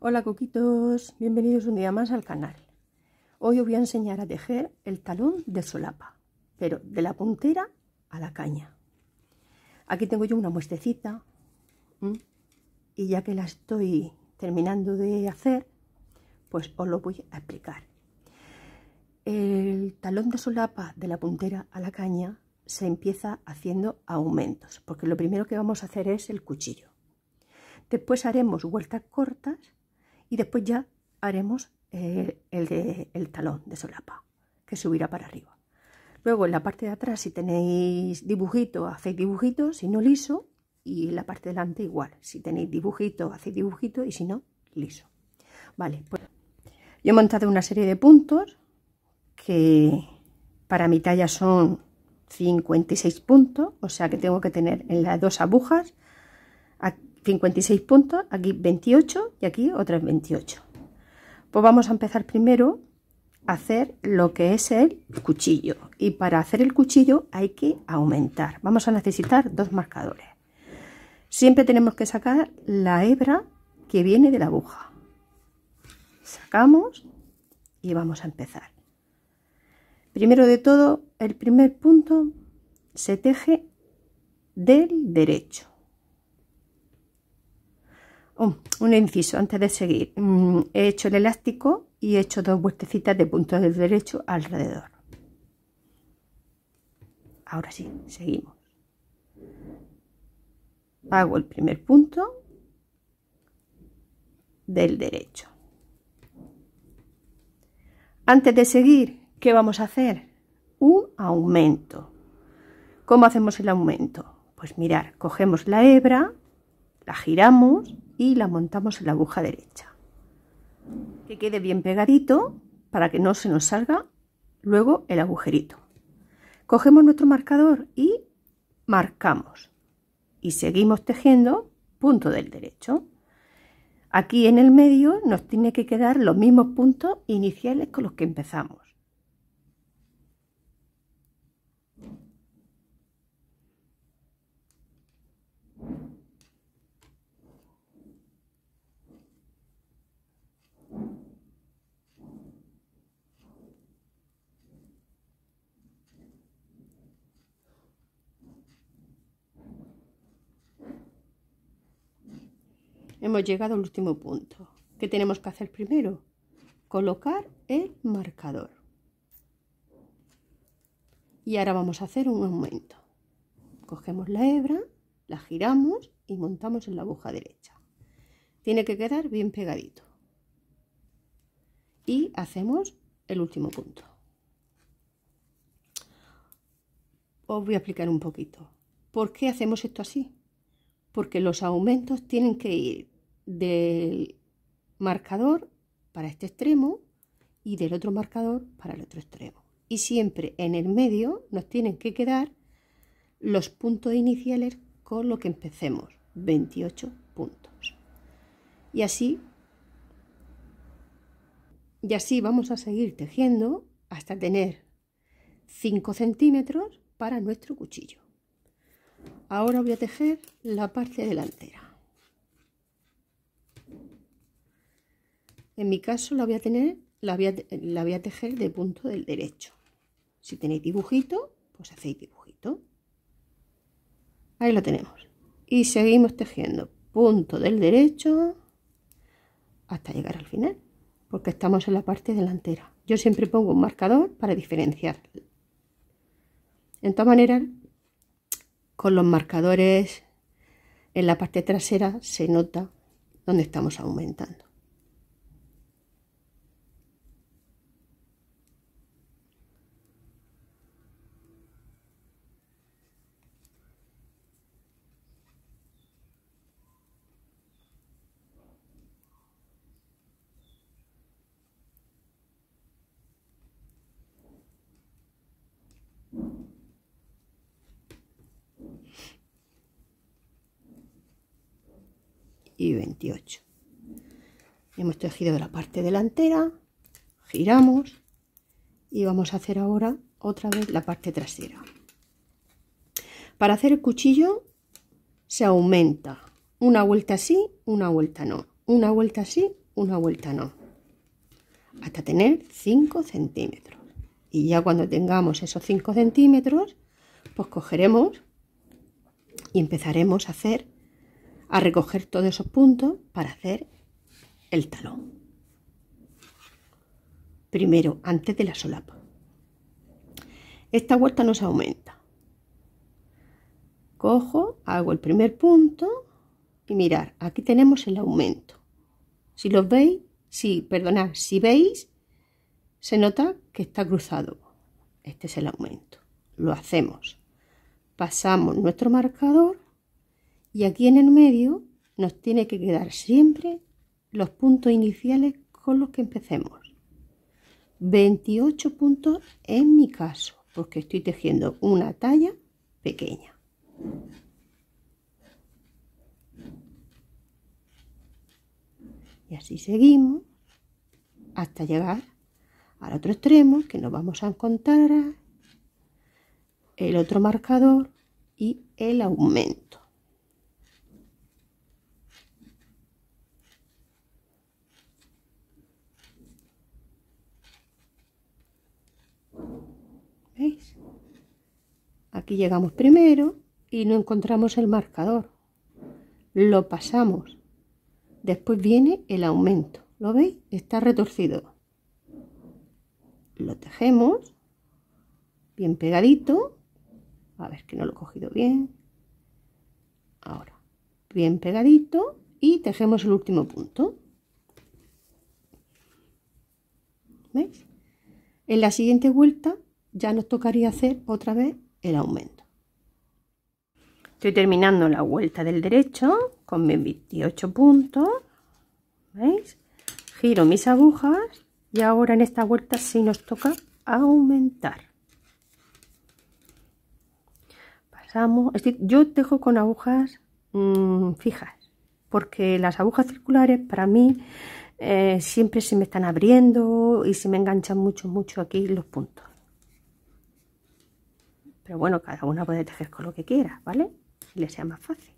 Hola coquitos, bienvenidos un día más al canal. Hoy os voy a enseñar a tejer el talón de solapa, pero de la puntera a la caña. Aquí tengo yo una muestecita y ya que la estoy terminando de hacer, pues os lo voy a explicar. El talón de solapa de la puntera a la caña se empieza haciendo aumentos, porque lo primero que vamos a hacer es el cuchillo. Después haremos vueltas cortas y después ya haremos eh, el, de, el talón de solapa que subirá para arriba. Luego en la parte de atrás si tenéis dibujito, hacéis dibujitos, si no liso, y en la parte delante igual, si tenéis dibujito, hacéis dibujito y si no, liso. Vale, pues yo he montado una serie de puntos que para mi talla son 56 puntos, o sea que tengo que tener en las dos agujas 56 puntos, aquí 28 y aquí otras 28. Pues vamos a empezar primero a hacer lo que es el cuchillo. Y para hacer el cuchillo hay que aumentar. Vamos a necesitar dos marcadores. Siempre tenemos que sacar la hebra que viene de la aguja. Sacamos y vamos a empezar. Primero de todo, el primer punto se teje del derecho un inciso, antes de seguir, mm, he hecho el elástico y he hecho dos vueltecitas de puntos del derecho alrededor. Ahora sí, seguimos. Hago el primer punto del derecho. Antes de seguir, ¿qué vamos a hacer? Un aumento. ¿Cómo hacemos el aumento? Pues mirar, cogemos la hebra, la giramos y la montamos en la aguja derecha. Que quede bien pegadito para que no se nos salga luego el agujerito. Cogemos nuestro marcador y marcamos y seguimos tejiendo punto del derecho. Aquí en el medio nos tiene que quedar los mismos puntos iniciales con los que empezamos. hemos llegado al último punto. ¿Qué tenemos que hacer primero? Colocar el marcador. Y ahora vamos a hacer un aumento. Cogemos la hebra, la giramos y montamos en la aguja derecha. Tiene que quedar bien pegadito. Y hacemos el último punto. Os voy a explicar un poquito. ¿Por qué hacemos esto así? porque los aumentos tienen que ir del marcador para este extremo y del otro marcador para el otro extremo. Y siempre en el medio nos tienen que quedar los puntos iniciales con lo que empecemos, 28 puntos. Y así, y así vamos a seguir tejiendo hasta tener 5 centímetros para nuestro cuchillo ahora voy a tejer la parte delantera en mi caso la voy a tener la tejer de punto del derecho si tenéis dibujito pues hacéis dibujito ahí lo tenemos y seguimos tejiendo punto del derecho hasta llegar al final porque estamos en la parte delantera yo siempre pongo un marcador para diferenciar en todas maneras con los marcadores en la parte trasera se nota donde estamos aumentando. y 28 hemos tejido la parte delantera giramos y vamos a hacer ahora otra vez la parte trasera para hacer el cuchillo se aumenta una vuelta así una vuelta no una vuelta así una vuelta no hasta tener 5 centímetros y ya cuando tengamos esos 5 centímetros pues cogeremos y empezaremos a hacer a recoger todos esos puntos para hacer el talón. Primero, antes de la solapa. Esta vuelta no se aumenta. Cojo, hago el primer punto y mirar, aquí tenemos el aumento. Si los veis, si, perdonad, si veis, se nota que está cruzado. Este es el aumento. Lo hacemos. Pasamos nuestro marcador y aquí en el medio nos tiene que quedar siempre los puntos iniciales con los que empecemos. 28 puntos en mi caso, porque estoy tejiendo una talla pequeña. Y así seguimos hasta llegar al otro extremo que nos vamos a encontrar el otro marcador y el aumento. Aquí llegamos primero y no encontramos el marcador. Lo pasamos. Después viene el aumento. ¿Lo veis? Está retorcido. Lo tejemos. Bien pegadito. A ver que no lo he cogido bien. Ahora. Bien pegadito. Y tejemos el último punto. En la siguiente vuelta ya nos tocaría hacer otra vez el aumento. Estoy terminando la vuelta del derecho con mis 28 puntos. Giro mis agujas y ahora en esta vuelta sí nos toca aumentar. Pasamos, yo dejo con agujas mm, fijas, porque las agujas circulares para mí eh, siempre se me están abriendo y se me enganchan mucho, mucho aquí los puntos. Pero bueno, cada una puede tejer con lo que quiera, ¿vale? Y le sea más fácil.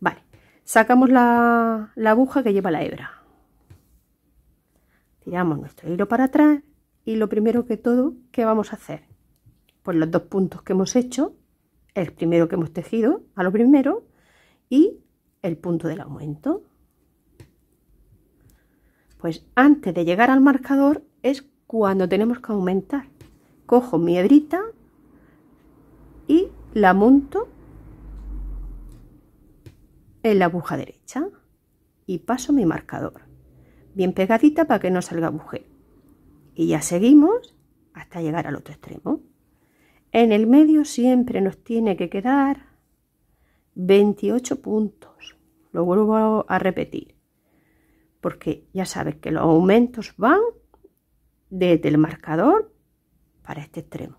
Vale, sacamos la, la aguja que lleva la hebra. Tiramos nuestro hilo para atrás y lo primero que todo, ¿qué vamos a hacer? Pues los dos puntos que hemos hecho, el primero que hemos tejido a lo primero y el punto del aumento. Pues antes de llegar al marcador es cuando tenemos que aumentar. Cojo mi hebrita la monto en la aguja derecha y paso mi marcador bien pegadita para que no salga agujero y ya seguimos hasta llegar al otro extremo en el medio siempre nos tiene que quedar 28 puntos lo vuelvo a repetir porque ya sabes que los aumentos van desde el marcador para este extremo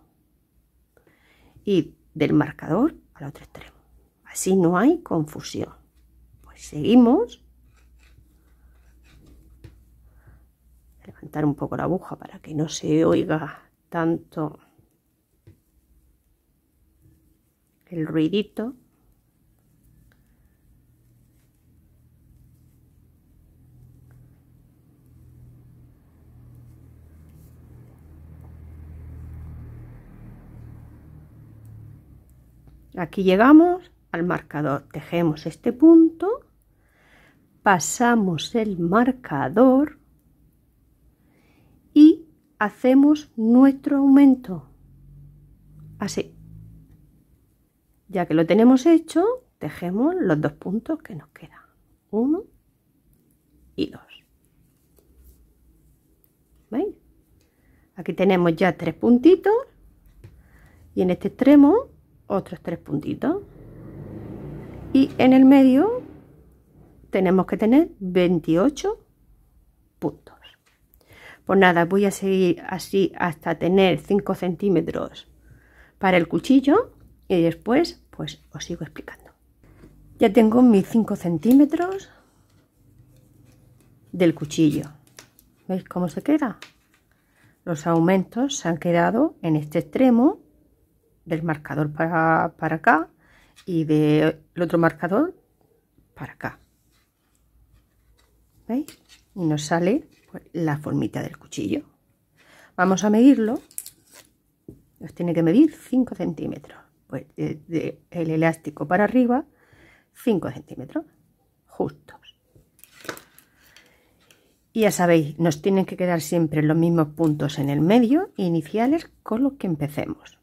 y del marcador al otro extremo. Así no hay confusión. Pues seguimos. Levantar un poco la aguja para que no se oiga tanto el ruidito. Aquí llegamos al marcador, tejemos este punto, pasamos el marcador y hacemos nuestro aumento. Así. Ya que lo tenemos hecho, tejemos los dos puntos que nos quedan. Uno y dos. Aquí tenemos ya tres puntitos y en este extremo otros tres puntitos. Y en el medio tenemos que tener 28 puntos. Pues nada, voy a seguir así hasta tener 5 centímetros para el cuchillo y después pues os sigo explicando. Ya tengo mis 5 centímetros del cuchillo. ¿Veis cómo se queda? Los aumentos se han quedado en este extremo del marcador para, acá y del otro marcador para acá. ¿Veis? Y nos sale pues, la formita del cuchillo. Vamos a medirlo. Nos tiene que medir 5 centímetros. Pues de, el elástico para arriba, 5 centímetros. justo Y ya sabéis, nos tienen que quedar siempre los mismos puntos en el medio iniciales con los que empecemos.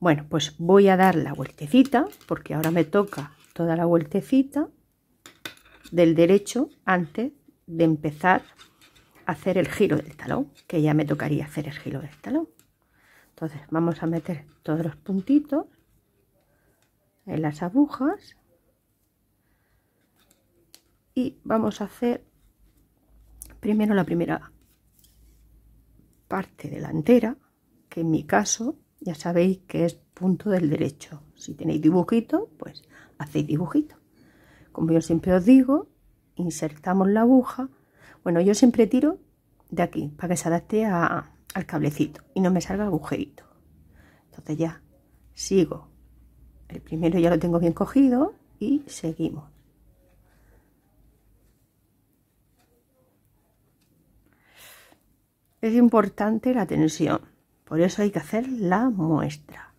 Bueno, pues voy a dar la vueltecita, porque ahora me toca toda la vueltecita del derecho antes de empezar a hacer el giro del talón, que ya me tocaría hacer el giro del talón. Entonces vamos a meter todos los puntitos en las agujas y vamos a hacer primero la primera parte delantera, que en mi caso ya sabéis que es punto del derecho. Si tenéis dibujito, pues hacéis dibujito. Como yo siempre os digo, insertamos la aguja. Bueno, yo siempre tiro de aquí para que se adapte al cablecito y no me salga agujerito. Entonces ya sigo. El primero ya lo tengo bien cogido y seguimos. Es importante la tensión. Por eso hay que hacer la muestra.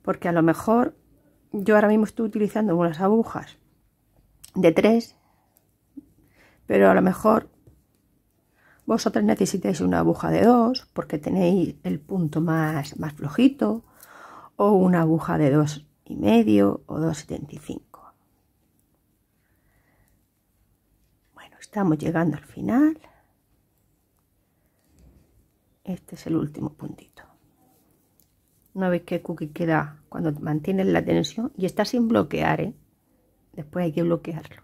Porque a lo mejor yo ahora mismo estoy utilizando unas agujas de 3, pero a lo mejor vosotros necesitáis una aguja de 2 porque tenéis el punto más, más flojito o una aguja de 2 y medio o 2,75. Bueno, estamos llegando al final este es el último puntito una vez que cookie queda cuando mantienes la tensión y está sin bloquear ¿eh? después hay que bloquearlo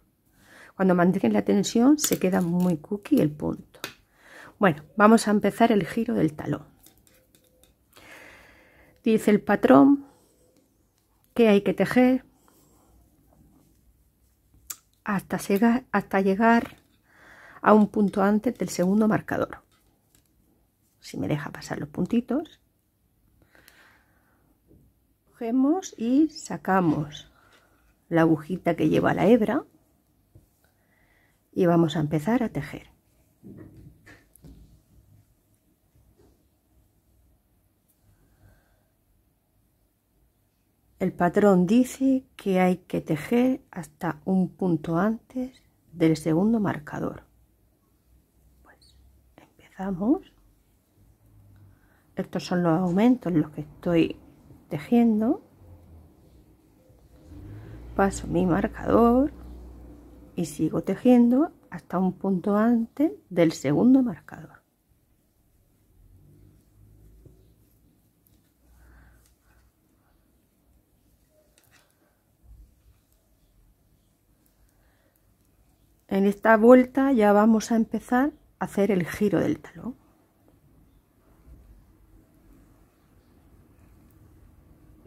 cuando mantienes la tensión se queda muy cookie el punto bueno vamos a empezar el giro del talón dice el patrón que hay que tejer hasta llegar, hasta llegar a un punto antes del segundo marcador si me deja pasar los puntitos cogemos y sacamos la agujita que lleva la hebra y vamos a empezar a tejer El patrón dice que hay que tejer hasta un punto antes del segundo marcador. Pues empezamos estos son los aumentos los que estoy tejiendo paso mi marcador y sigo tejiendo hasta un punto antes del segundo marcador en esta vuelta ya vamos a empezar a hacer el giro del talón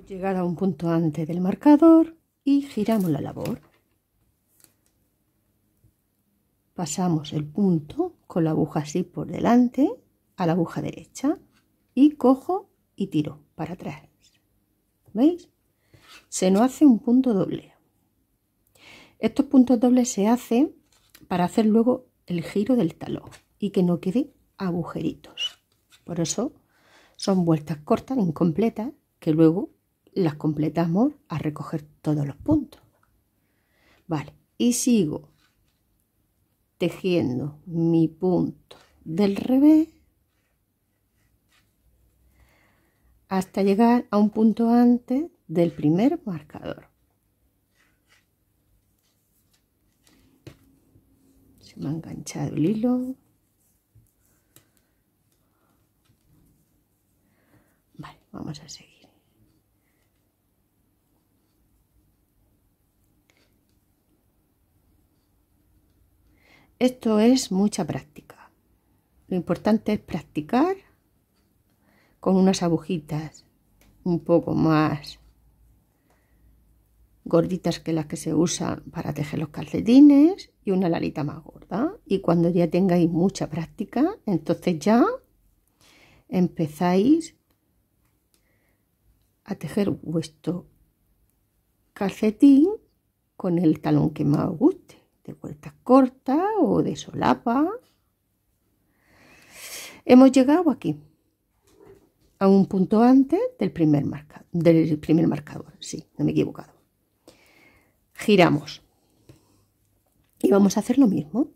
llegar a un punto antes del marcador y giramos la labor. Pasamos el punto con la aguja así por delante a la aguja derecha y cojo y tiro para atrás. ¿Veis? Se nos hace un punto doble. Estos puntos dobles se hacen para hacer luego el giro del talón y que no quede agujeritos. Por eso son vueltas cortas, incompletas, que luego las completamos a recoger todos los puntos. Vale, y sigo tejiendo mi punto del revés hasta llegar a un punto antes del primer marcador. Se me ha enganchado el hilo. Vale, vamos a seguir. Esto es mucha práctica. Lo importante es practicar con unas agujitas un poco más gorditas que las que se usan para tejer los calcetines y una larita más gorda. Y cuando ya tengáis mucha práctica, entonces ya empezáis a tejer vuestro calcetín con el talón que más os guste de vueltas corta o de solapa. Hemos llegado aquí, a un punto antes del primer, marca, del primer marcador. Sí, no me he equivocado. Giramos. Y vamos a hacer lo mismo.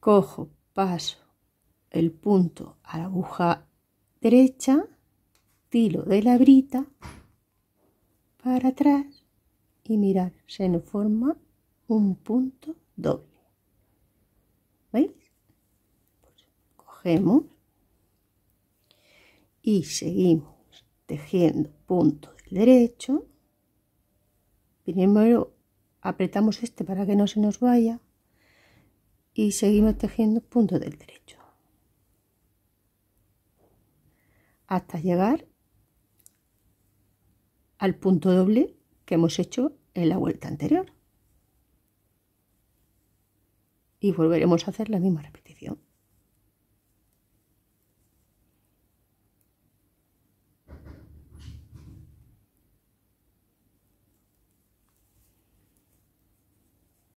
Cojo, paso el punto a la aguja derecha, tiro de la brita para atrás y mirar, se nos forma un punto doble. ¿Veis? cogemos y seguimos tejiendo punto del derecho. Primero apretamos este para que no se nos vaya y seguimos tejiendo punto del derecho hasta llegar al punto doble que hemos hecho en la vuelta anterior. Y volveremos a hacer la misma repetición.